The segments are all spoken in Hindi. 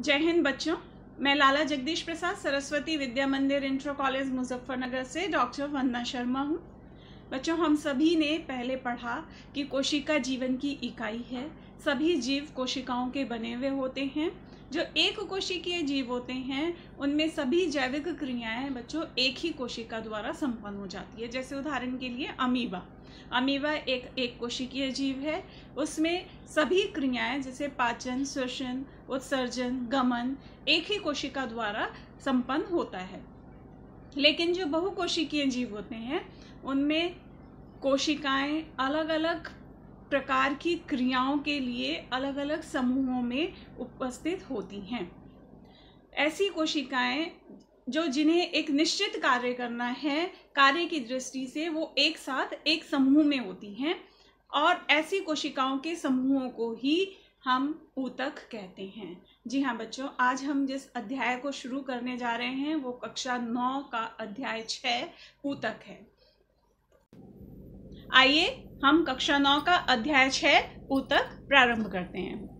जय हिंद बच्चों मैं लाला जगदीश प्रसाद सरस्वती विद्या मंदिर इंट्रो कॉलेज मुजफ्फरनगर से डॉक्टर वंदना शर्मा हूँ बच्चों हम सभी ने पहले पढ़ा कि कोशिका जीवन की इकाई है सभी जीव कोशिकाओं के बने हुए होते हैं जो एक कोशिकीय जीव होते हैं उनमें सभी जैविक क्रियाएं बच्चों एक ही कोशिका द्वारा संपन्न हो जाती है जैसे उदाहरण के लिए अमीबा अमीबा एक एक कोशिकीय जीव है उसमें सभी क्रियाएं जैसे पाचन श्वसन उत्सर्जन गमन एक ही कोशिका द्वारा संपन्न होता है लेकिन जो बहुकोशिकीय जीव होते हैं उनमें कोशिकाएं अलग अलग प्रकार की क्रियाओं के लिए अलग अलग समूहों में उपस्थित होती हैं ऐसी कोशिकाएं जो जिन्हें एक निश्चित कार्य करना है कार्य की दृष्टि से वो एक साथ एक समूह में होती हैं और ऐसी कोशिकाओं के समूहों को ही हम ऊतक कहते हैं जी हाँ बच्चों आज हम जिस अध्याय को शुरू करने जा रहे हैं वो कक्षा नौ का अध्याय छः ऊतक है आइए हम कक्षा नौ का अध्याय छः ऊतक प्रारंभ करते हैं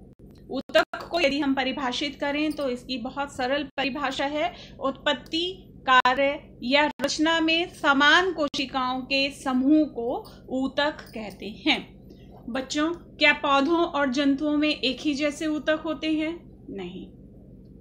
उतक को यदि हम परिभाषित करें तो इसकी बहुत सरल परिभाषा है उत्पत्ति कार्य या रचना में समान कोशिकाओं के समूह को ऊतक कहते हैं बच्चों क्या पौधों और जंतुओं में एक ही जैसे ऊतक होते हैं नहीं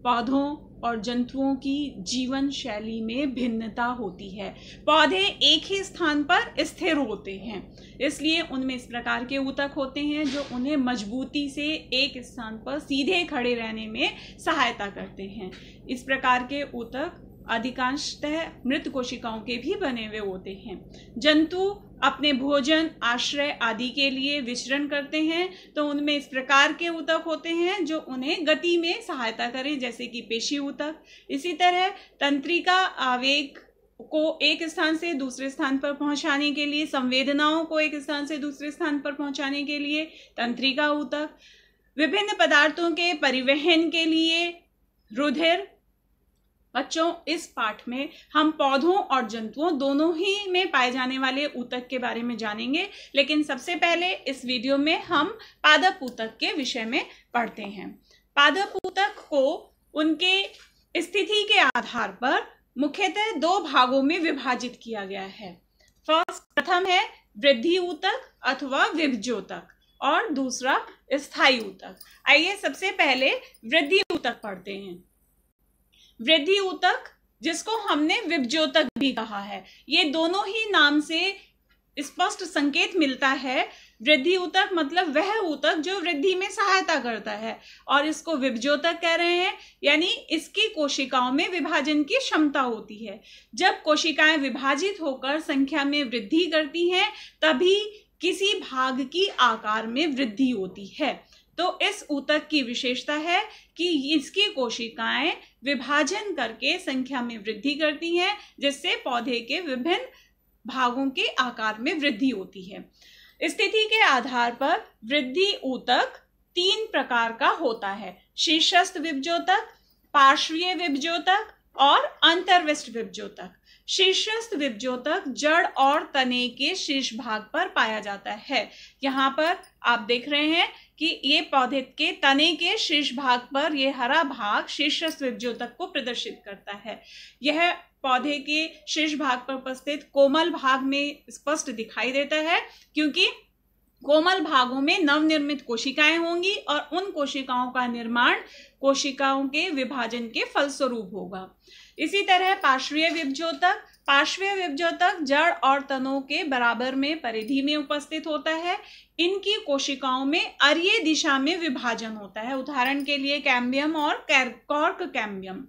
पौधों और जंतुओं की जीवन शैली में भिन्नता होती है पौधे एक ही स्थान पर स्थिर होते हैं इसलिए उनमें इस प्रकार के ऊतक होते हैं जो उन्हें मजबूती से एक स्थान पर सीधे खड़े रहने में सहायता करते हैं इस प्रकार के ऊतक अधिकांशतः मृत कोशिकाओं के भी बने हुए होते हैं जंतु अपने भोजन आश्रय आदि के लिए विचरण करते हैं तो उनमें इस प्रकार के ऊतक होते हैं जो उन्हें गति में सहायता करें जैसे कि पेशी ऊतक इसी तरह तंत्रिका आवेग को एक स्थान से दूसरे स्थान पर पहुंचाने के लिए संवेदनाओं को एक स्थान से दूसरे स्थान पर पहुंचाने के लिए तंत्रिका ऊतक विभिन्न पदार्थों के परिवहन के लिए रुधिर बच्चों इस पाठ में हम पौधों और जंतुओं दोनों ही में पाए जाने वाले ऊतक के बारे में जानेंगे लेकिन सबसे पहले इस वीडियो में हम पादप ऊतक के विषय में पढ़ते हैं पादप ऊतक को उनके स्थिति के आधार पर मुख्यतः दो भागों में विभाजित किया गया है फर्स्ट प्रथम है वृद्धि ऊतक अथवा विभज्योतक और दूसरा स्थायी ऊतक आइए सबसे पहले वृद्धि ऊतक पढ़ते हैं वृद्धि ऊतक जिसको हमने विभज्योतक भी कहा है ये दोनों ही नाम से स्पष्ट संकेत मिलता है वृद्धि ऊतक मतलब वह ऊतक जो वृद्धि में सहायता करता है और इसको विभज्योतक कह रहे हैं यानी इसकी कोशिकाओं में विभाजन की क्षमता होती है जब कोशिकाएं विभाजित होकर संख्या में वृद्धि करती हैं तभी किसी भाग की आकार में वृद्धि होती है तो इस ऊतक की विशेषता है कि इसकी कोशिकाएं विभाजन करके संख्या में वृद्धि करती हैं जिससे पौधे के विभिन्न भागों के आकार में वृद्धि होती है स्थिति के आधार पर वृद्धि ऊतक तीन प्रकार का होता है शीर्षस्थ विभजोतक पार्श्वीय विभजोतक और अंतर्विष्ट विभजोतक शीर्षस्थ विभजोतक जड़ और तने के शीर्ष भाग पर पाया जाता है यहाँ पर आप देख रहे हैं कि ये पौधे के तने के शीर्ष भाग पर यह हरा भाग शीर्ष स्विप को प्रदर्शित करता है यह पौधे के शीर्ष भाग पर उपस्थित कोमल भाग में स्पष्ट दिखाई देता है क्योंकि कोमल भागों में नवनिर्मित कोशिकाएं होंगी और उन कोशिकाओं का निर्माण कोशिकाओं के विभाजन के फलस्वरूप होगा इसी तरह पार्श्वीय विभज्योतक पार्श्वीय विभज्योतक जड़ और तनों के बराबर में परिधि में उपस्थित होता है इनकी कोशिकाओं में अर्य दिशा में विभाजन होता है उदाहरण के लिए कैम्बियम और कॉर्क कैम्बियम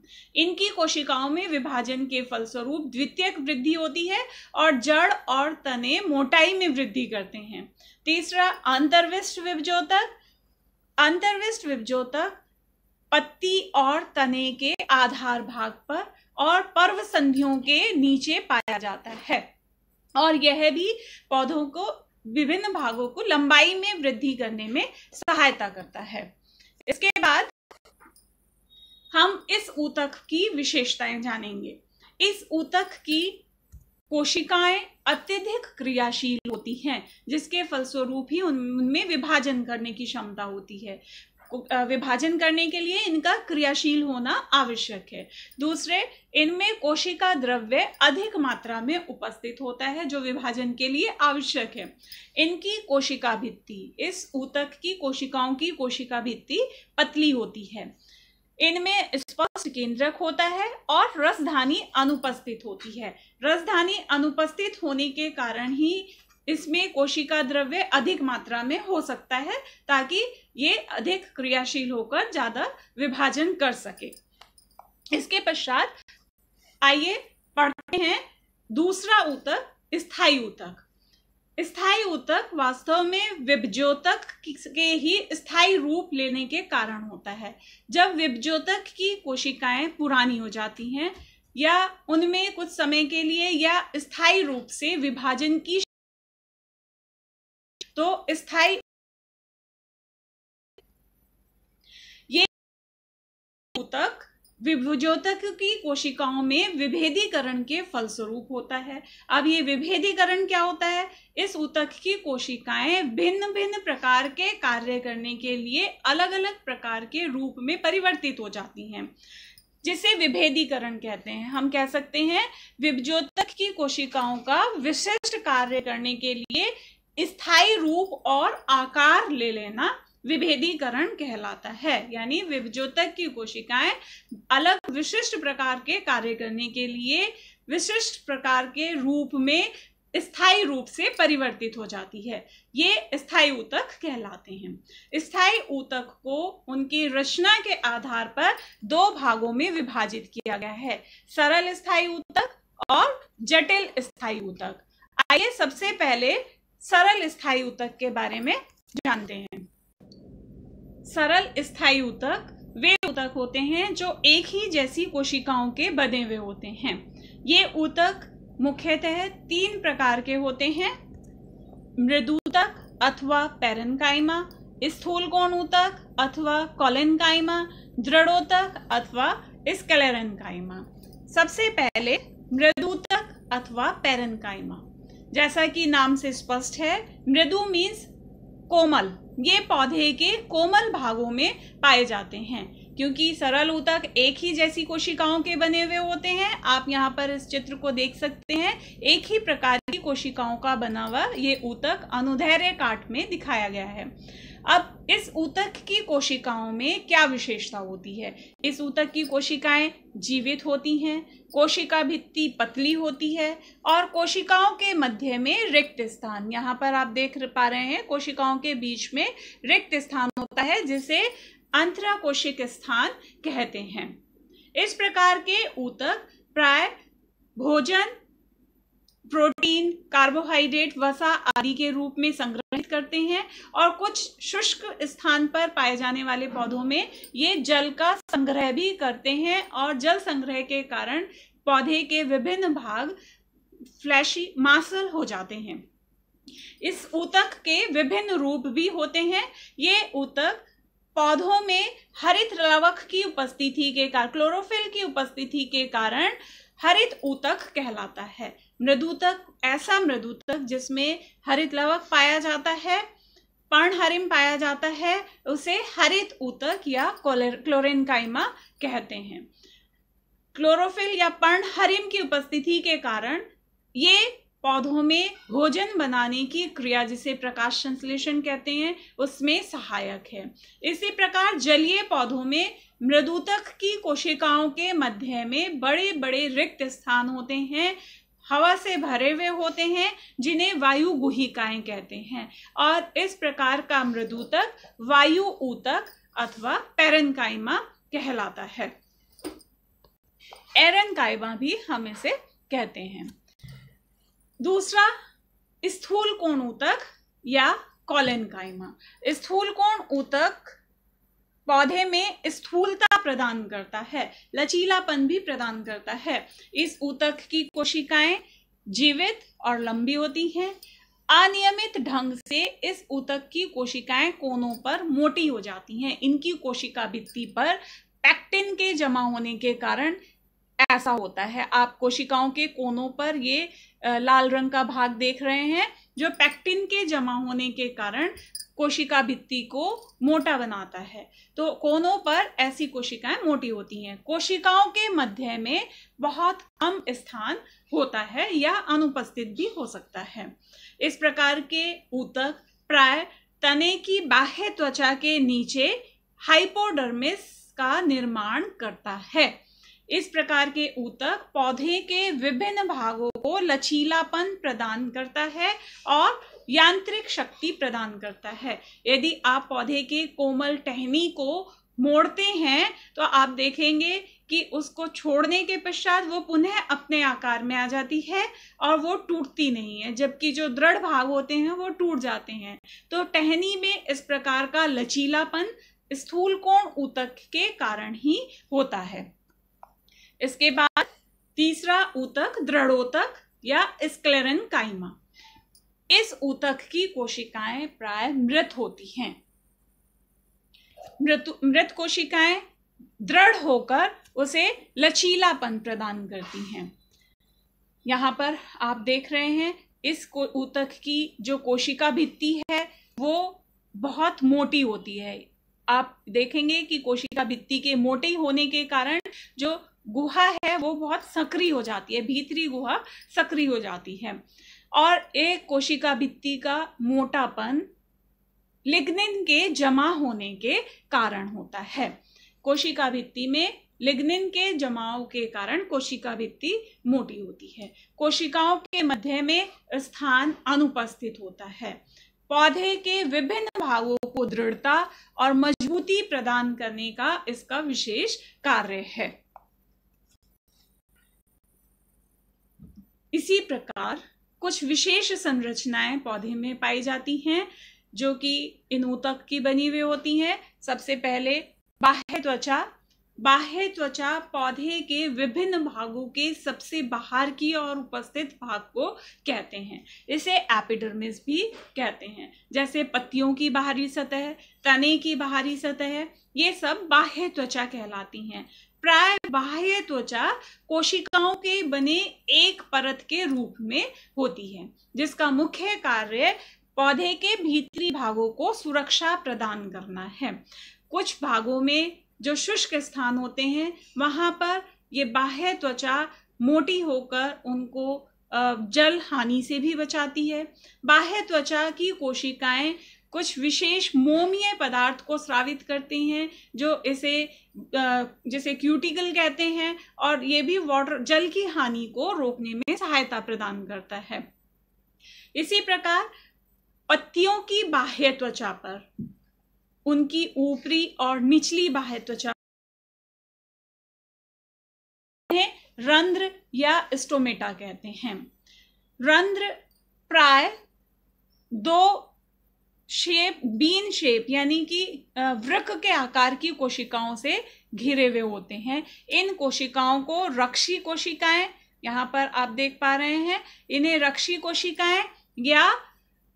इनकी कोशिकाओं में विभाजन के फलस्वरूप द्वितीयक वृद्धि होती है और जड़ और तने मोटाई में वृद्धि करते हैं तीसरा अंतर्विष्ट विभजोतक अंतर्विष्ट विभजोतक पत्ती और तने के आधार भाग पर और पर्व संधियों के नीचे पाया जाता है और यह भी पौधों को विभिन्न भागों को लंबाई में वृद्धि करने में सहायता करता है इसके बाद हम इस ऊतक की विशेषताएं जानेंगे इस ऊतक की कोशिकाएं अत्यधिक क्रियाशील होती हैं जिसके फलस्वरूप ही उनमें विभाजन करने की क्षमता होती है विभाजन करने के लिए इनका क्रियाशील होना आवश्यक है दूसरे इनमें कोशिका द्रव्य अधिक मात्रा में उपस्थित होता है जो विभाजन के लिए आवश्यक है इनकी कोशिका भित्ति इस ऊतक की कोशिकाओं की कोशिका भित्ति पतली होती है इनमें स्पष्ट केंद्रक होता है और रसधानी अनुपस्थित होती है रसधानी अनुपस्थित होने के कारण ही इसमें कोशिका द्रव्य अधिक मात्रा में हो सकता है ताकि ये अधिक क्रियाशील होकर ज्यादा विभाजन कर सके इसके पश्चात आइए पढ़ते हैं दूसरा ऊतक स्थायी ऊतक स्थायी ऊतक वास्तव में विभज्योतक के ही स्थायी रूप लेने के कारण होता है जब विभज्योतक की कोशिकाएं पुरानी हो जाती हैं या उनमें कुछ समय के लिए या स्थायी रूप से विभाजन की तो स्थायी उतक विभुजोतक की कोशिकाओं में विभेदीकरण के फलस्वरूप होता है अब ये विभेदीकरण क्या होता है इस उतक की कोशिकाएं भिन्न भिन्न प्रकार के कार्य करने के लिए अलग अलग प्रकार के रूप में परिवर्तित हो जाती हैं जिसे विभेदीकरण कहते हैं हम कह सकते हैं विभजोतक की कोशिकाओं का विशिष्ट कार्य करने के लिए स्थायी रूप और आकार ले लेना विभेदीकरण कहलाता है यानी विभजोतक की कोशिकाएं अलग विशिष्ट प्रकार के कार्य करने के लिए विशिष्ट प्रकार के रूप में स्थायी रूप से परिवर्तित हो जाती है ये स्थायी ऊतक कहलाते हैं स्थायी ऊतक को उनकी रचना के आधार पर दो भागों में विभाजित किया गया है सरल स्थायी ऊतक और जटिल स्थायी ऊतक आइए सबसे पहले सरल स्थायी ऊतक के बारे में जानते हैं सरल स्थायी उतक वे उतक होते हैं जो एक ही जैसी कोशिकाओं के बने हुए होते हैं ये उतक मुख्यतः तीन प्रकार के होते हैं मृदूतक अथवा स्थूल कोण उतक अथवा कॉलेनकाइमा दृढ़ोतक अथवा स्केलेरनकाइमा सबसे पहले मृदूतक अथवा पैरनकाइमा जैसा कि नाम से स्पष्ट है मृदु मीन्स कोमल ये पौधे के कोमल भागों में पाए जाते हैं क्योंकि सरल ऊतक एक ही जैसी कोशिकाओं के बने हुए होते हैं आप यहाँ पर इस चित्र को देख सकते हैं एक ही प्रकार की कोशिकाओं का बना हुआ ये ऊतक अनुधैर्य काट में दिखाया गया है अब इस ऊतक की कोशिकाओं में क्या विशेषता होती है इस ऊतक की कोशिकाएं जीवित होती हैं कोशिका भित्ति पतली होती है और कोशिकाओं के मध्य में रिक्त स्थान यहाँ पर आप देख पा रहे हैं कोशिकाओं के बीच में रिक्त स्थान होता है जिसे अंतरा कोशिक स्थान कहते हैं इस प्रकार के ऊतक प्राय भोजन प्रोटीन कार्बोहाइड्रेट वसा आदि के रूप में संग्रहित करते हैं और कुछ शुष्क स्थान पर पाए जाने वाले पौधों में ये जल का संग्रह भी करते हैं और जल संग्रह के कारण पौधे के विभिन्न भाग फ्लैशी मासल हो जाते हैं इस ऊतक के विभिन्न रूप भी होते हैं ये ऊतक पौधों में हरित लवक की उपस्थिति के कारण क्लोरोफिल की उपस्थिति के कारण हरित ऊतक कहलाता है मृदुतक ऐसा मृदुतक जिसमें हरित लवक पाया जाता है पर्णहरिम पाया जाता है उसे हरित ऊतक या क्लोरेनकाइमा कहते हैं क्लोरोफिल या पर्णहरिम की उपस्थिति के कारण ये पौधों में भोजन बनाने की क्रिया जिसे प्रकाश संश्लेषण कहते हैं उसमें सहायक है इसी प्रकार जलीय पौधों में मृदुतक की कोशिकाओं के मध्य में बड़े बड़े रिक्त स्थान होते हैं हवा से भरे हुए होते हैं जिन्हें वायु गुहिकाएं कहते हैं और इस प्रकार का मृदुतक वायु ऊतक अथवा पेरनकाइमा कहलाता है एरनकाइमा भी हम इसे कहते हैं दूसरा स्थूल कोण ऊतक या कायमा स्थूल कोण ऊतक पौधे में स्थूलता प्रदान करता है लचीलापन भी प्रदान करता है इस ऊतक की कोशिकाएं जीवित और लंबी होती हैं अनियमित ढंग से इस ऊतक की कोशिकाएं कोनों पर मोटी हो जाती हैं इनकी कोशिका भित्ति पर पैक्टिन के जमा होने के कारण ऐसा होता है आप कोशिकाओं के कोनों पर ये लाल रंग का भाग देख रहे हैं जो पैक्टिन के जमा होने के कारण कोशिका भित्ति को मोटा बनाता है तो कोनों पर ऐसी कोशिकाएं मोटी होती हैं कोशिकाओं के मध्य में बहुत कम स्थान होता है या अनुपस्थित भी हो सकता है इस प्रकार के ऊतक प्राय तने की बाह्य त्वचा के नीचे हाइपोडर्मिस का निर्माण करता है इस प्रकार के ऊतक पौधे के विभिन्न भागों को लचीलापन प्रदान करता है और यांत्रिक शक्ति प्रदान करता है यदि आप पौधे के कोमल टहनी को मोड़ते हैं तो आप देखेंगे कि उसको छोड़ने के पश्चात वो पुनः अपने आकार में आ जाती है और वो टूटती नहीं है जबकि जो दृढ़ भाग होते हैं वो टूट जाते हैं तो टहनी में इस प्रकार का लचीलापन स्थूल कोण ऊतक के कारण ही होता है इसके बाद तीसरा ऊतक दृढ़ोतक या स्क्लेरन काइमा इस ऊतक की कोशिकाएं प्राय मृत होती हैं मृत मृत कोशिकाएं दृढ़ होकर उसे लचीलापन प्रदान करती हैं यहाँ पर आप देख रहे हैं इस ऊतक की जो कोशिका भित्ति है वो बहुत मोटी होती है आप देखेंगे कि कोशिका भित्ति के मोटे होने के कारण जो गुहा है वो बहुत सक्रिय हो जाती है भीतरी गुहा सक्रिय हो जाती है और एक कोशिका भित्ति का मोटापन लिग्निन के जमा होने के कारण होता है कोशिका भित्ति में लिग्निन के जमाव के कारण कोशिका भित्ति मोटी होती है कोशिकाओं के मध्य में स्थान अनुपस्थित होता है पौधे के विभिन्न भागों को दृढ़ता और मजबूती प्रदान करने का इसका विशेष कार्य है इसी प्रकार कुछ विशेष संरचनाएं पौधे में पाई जाती हैं जो कि इन ऊतक की बनी हुई होती हैं सबसे पहले बाह्य त्वचा बाह्य त्वचा पौधे के विभिन्न भागों के सबसे बाहर की और उपस्थित भाग को कहते हैं इसे एपिडर्मिस भी कहते हैं जैसे पत्तियों की बाहरी सतह तने की बाहरी सतह ये सब बाह्य त्वचा कहलाती हैं प्राय बाह्य त्वचा कोशिकाओं के बने एक परत के रूप में होती है जिसका मुख्य कार्य पौधे के भीतरी भागों को सुरक्षा प्रदान करना है कुछ भागों में जो शुष्क स्थान होते हैं वहां पर ये बाह्य त्वचा मोटी होकर उनको जल हानि से भी बचाती है बाह्य त्वचा की कोशिकाएं कुछ विशेष मोमीय पदार्थ को स्रावित करते हैं जो इसे जिसे क्यूटिकल कहते हैं और ये भी वाटर जल की हानि को रोकने में सहायता प्रदान करता है इसी प्रकार पत्तियों की बाह्य त्वचा पर उनकी ऊपरी और निचली बाह्य त्वचा रंध्र या स्टोमेटा कहते हैं रंध्र प्राय दो शेप बीन शेप यानी कि वृक के आकार की कोशिकाओं से घिरे हुए होते हैं इन कोशिकाओं को रक्षी कोशिकाएं यहाँ पर आप देख पा रहे हैं इन्हें रक्षी कोशिकाएं या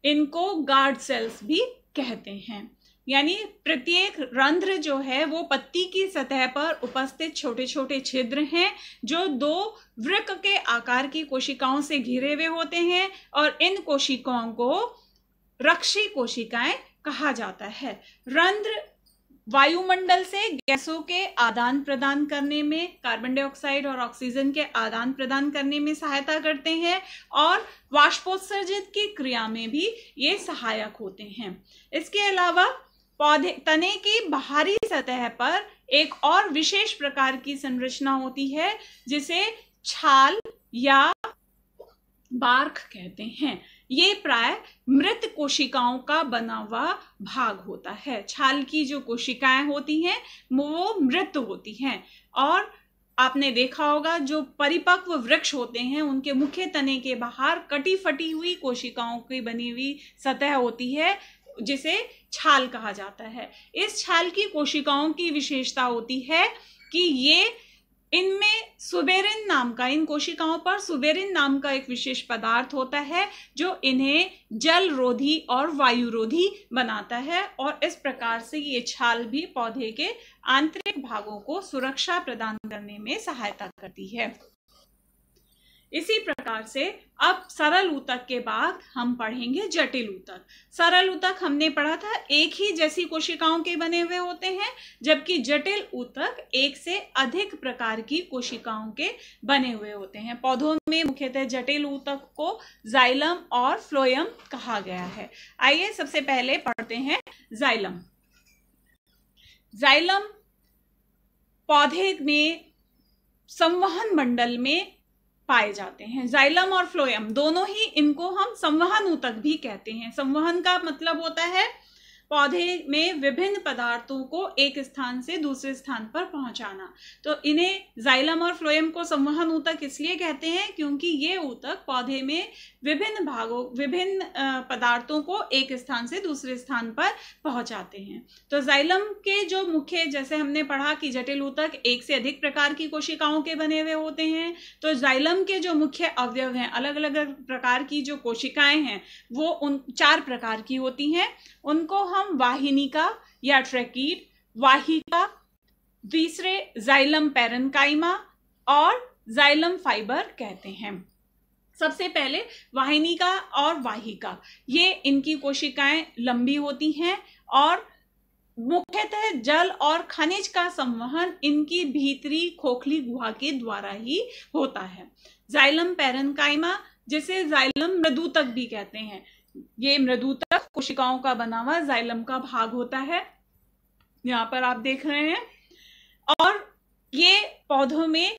इनको गार्ड सेल्स भी कहते हैं यानी प्रत्येक रंध्र जो है वो पत्ती की सतह पर उपस्थित छोटे छोटे छिद्र हैं जो दो वृक के आकार की कोशिकाओं से घिरे हुए होते हैं और इन कोशिकाओं को रक्षी कोशिकाएं कहा जाता है रंध्र वायुमंडल से गैसों के आदान प्रदान करने में कार्बन डाइऑक्साइड और ऑक्सीजन के आदान प्रदान करने में सहायता करते हैं और वाष्पोत्सर्जित की क्रिया में भी ये सहायक होते हैं इसके अलावा पौधे तने की बाहरी सतह पर एक और विशेष प्रकार की संरचना होती है जिसे छाल या बार्क कहते हैं ये प्राय मृत कोशिकाओं का बना हुआ भाग होता है छाल की जो कोशिकाएं होती हैं वो मृत होती हैं और आपने देखा होगा जो परिपक्व वृक्ष होते हैं उनके मुख्य तने के बाहर कटी फटी हुई कोशिकाओं की बनी हुई सतह होती है जिसे छाल कहा जाता है इस छाल की कोशिकाओं की विशेषता होती है कि ये इनमें सुबेरिन नाम का इन कोशिकाओं पर सुबेरिन नाम का एक विशेष पदार्थ होता है जो इन्हें जल रोधी और वायुरोधी बनाता है और इस प्रकार से ये छाल भी पौधे के आंतरिक भागों को सुरक्षा प्रदान करने में सहायता करती है इसी प्रकार से अब सरल ऊतक के बाद हम पढ़ेंगे जटिल ऊतक सरल ऊतक हमने पढ़ा था एक ही जैसी कोशिकाओं के बने हुए होते हैं जबकि जटिल ऊतक एक से अधिक प्रकार की कोशिकाओं के बने हुए होते हैं पौधों में मुख्यतः जटिल ऊतक को जाइलम और फ्लोयम कहा गया है आइए सबसे पहले पढ़ते हैं जाइलम जाइलम पौधे में संवहन मंडल में पाए जाते हैं जाइलम और फ्लोएम दोनों ही इनको हम संवहन ऊतक भी कहते हैं संवहन का मतलब होता है पौधे में विभिन्न पदार्थों को एक स्थान से दूसरे स्थान पर पहुंचाना तो इन्हें जाइलम और फ्लोएम को संवहन ऊतक इसलिए कहते हैं क्योंकि ये ऊतक पौधे में विभिन्न भागों विभिन्न पदार्थों को एक स्थान से दूसरे स्थान पर पहुंचाते हैं तो जाइलम के जो मुख्य जैसे हमने पढ़ा कि जटिल ऊतक एक से अधिक प्रकार की कोशिकाओं के बने हुए होते हैं तो जाइलम के जो मुख्य अवयव हैं अलग अलग प्रकार की जो कोशिकाएं हैं वो उन चार प्रकार की होती हैं उनको हम वाहिनिका या ट्रैकीड वाहिका तीसरे जाइलम पेरनकाइमा और जाइलम फाइबर कहते हैं सबसे पहले का और वाहिका ये इनकी कोशिकाएं लंबी होती हैं और मुख्यतः जल और खनिज का संवहन इनकी भीतरी खोखली गुहा के द्वारा ही होता है जाइलम पेरनकाइमा जिसे जाइलम तक भी कहते हैं ये तक कोशिकाओं का बना हुआ जाइलम का भाग होता है यहाँ पर आप देख रहे हैं और ये पौधों में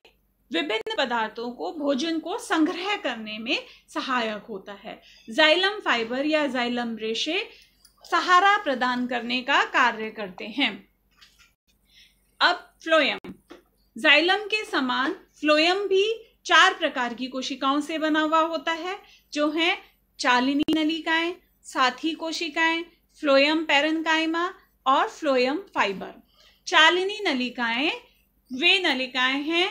विभिन्न पदार्थों को भोजन को संग्रह करने में सहायक होता है जाइलम फाइबर या जाइलम रेशे सहारा प्रदान करने का कार्य करते हैं अब फ्लोयम जाइलम के समान फ्लोयम भी चार प्रकार की कोशिकाओं से बना हुआ होता है जो हैं चालिनी नलिकाएं साथी कोशिकाएं फ्लोयम पेरनकाइमा और फ्लोयम फाइबर चालिनी नलिकाएं वे नलिकाएं हैं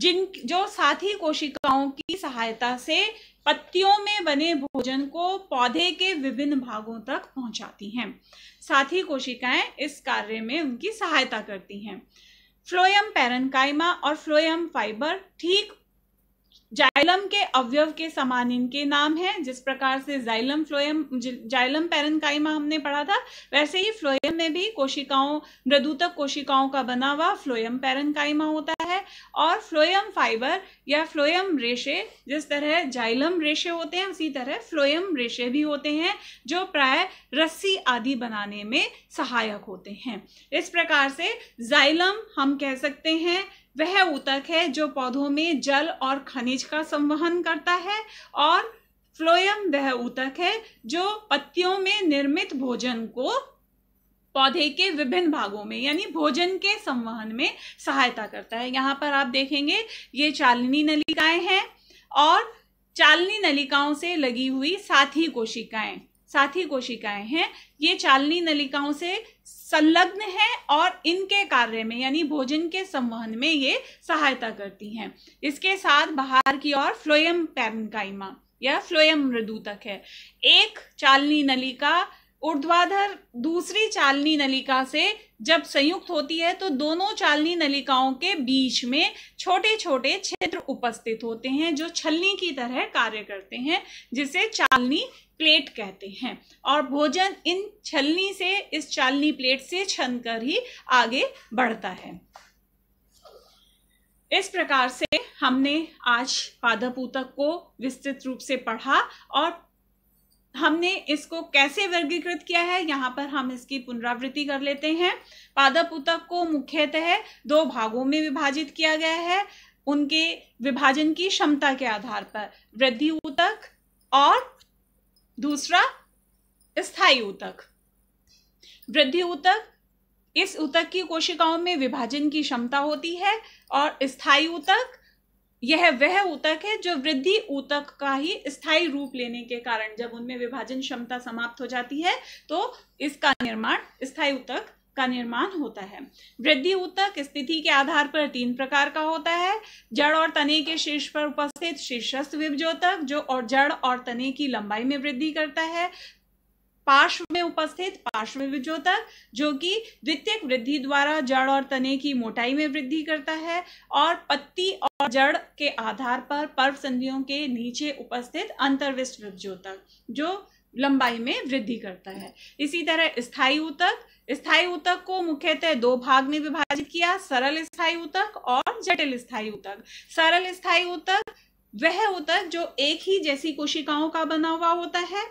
जिन जो साथी कोशिकाओं की सहायता से पत्तियों में बने भोजन को पौधे के विभिन्न भागों तक पहुंचाती हैं साथी कोशिकाएं इस कार्य में उनकी सहायता करती हैं फ्लोयम पैरनकाइमा और फ्लोयम फाइबर ठीक जाइलम के अवयव के समान इनके नाम है जिस प्रकार से जाइलम फ्लोएम जाइलम पेरनकाइमा हमने पढ़ा था वैसे ही फ्लोएम में भी कोशिकाओं मृदुतक कोशिकाओं का बना हुआ फ्लोएम पेरनकाइमा होता है और फ्लोएम फाइबर या फ्लोएम रेशे जिस तरह जाइलम रेशे होते हैं उसी तरह फ्लोएम रेशे भी होते हैं जो प्राय रस्सी आदि बनाने में सहायक होते हैं इस प्रकार से जाइलम हम कह सकते हैं वह ऊतक है जो पौधों में जल और खनिज का संवहन करता है और फ्लोयम वह ऊतक है जो पत्तियों में निर्मित भोजन को पौधे के विभिन्न भागों में यानी भोजन के संवहन में सहायता करता है यहाँ पर आप देखेंगे ये चालनी नलिकाएं हैं और चालनी नलिकाओं से लगी हुई साथी कोशिकाएं साथी कोशिकाएं हैं ये चालनी नलिकाओं से संलग्न है और इनके कार्य में यानी भोजन के संवहन में ये सहायता करती हैं इसके साथ बाहर की ओर फ्लोयम पैरकाइमा या फ्लोयम मृदु तक है एक चालनी नलिका ऊर्ध्वाधर दूसरी चालनी नलिका से जब संयुक्त होती है तो दोनों चालनी नलिकाओं के बीच में छोटे छोटे क्षेत्र उपस्थित होते हैं जो छलनी की तरह कार्य करते हैं जिसे चालनी प्लेट कहते हैं और भोजन इन छलनी से इस चालनी प्लेट से छन कर ही आगे बढ़ता है इस प्रकार से हमने आज पादपूतक को विस्तृत रूप से पढ़ा और हमने इसको कैसे वर्गीकृत किया है यहाँ पर हम इसकी पुनरावृत्ति कर लेते हैं पादपूतक को मुख्यतः दो भागों में विभाजित किया गया है उनके विभाजन की क्षमता के आधार पर वृद्धि ऊतक और दूसरा स्थायी ऊतक वृद्धि ऊतक इस ऊतक की कोशिकाओं में विभाजन की क्षमता होती है और स्थायी ऊतक यह वह ऊतक है जो वृद्धि ऊतक का ही स्थायी रूप लेने के कारण जब उनमें विभाजन क्षमता समाप्त हो जाती है तो इसका निर्माण स्थायी ऊतक का निर्माण होता है वृद्धि उत्तक स्थिति के आधार पर तीन प्रकार का होता है जड़ और तने के शीर्ष पर उपस्थित शीर्षस्थ विभजोतक जो और जड़ और तने की लंबाई में वृद्धि करता है पार्श्व में उपस्थित पार्श्व विभजोतक जो कि द्वितीय वृद्धि द्वारा जड़ और तने की मोटाई में वृद्धि करता है और पत्ती और जड़ के आधार पर पर्व संधियों के नीचे उपस्थित अंतर्विष्ट विभजोतक जो लंबाई में वृद्धि करता है इसी तरह स्थायी उतक स्थायी उतक को मुख्यतः दो भाग में विभाजित किया सरल स्थायी उतक और जटिल स्थायी उतक सरल स्थायी उतक वह उतक जो एक ही जैसी कोशिकाओं का बना हुआ होता है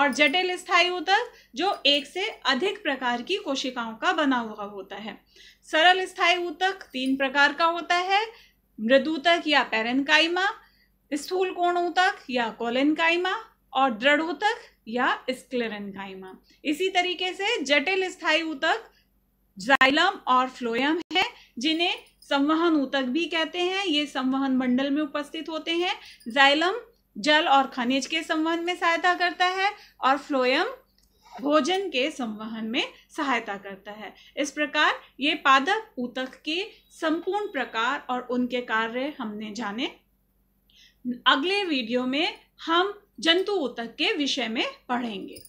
और जटिल स्थायी उतक जो एक से अधिक प्रकार की कोशिकाओं का बना हुआ होता है सरल स्थायी उतक तीन प्रकार का होता है मृदूतक या पेरेनकाइमा स्थूल कोण ऊतक या कोलेनकाइमा और दृढ़ या स्क्लेरेनकाइमा इसी तरीके से जटिल स्थायी ऊतक जाइलम और फ्लोयम है जिन्हें संवहन ऊतक भी कहते हैं ये संवहन मंडल में उपस्थित होते हैं जाइलम जल और खनिज के संवहन में सहायता करता है और फ्लोयम भोजन के संवहन में सहायता करता है इस प्रकार ये पादप ऊतक के संपूर्ण प्रकार और उनके कार्य हमने जाने अगले वीडियो में हम जंतु ऊतक के विषय में पढ़ेंगे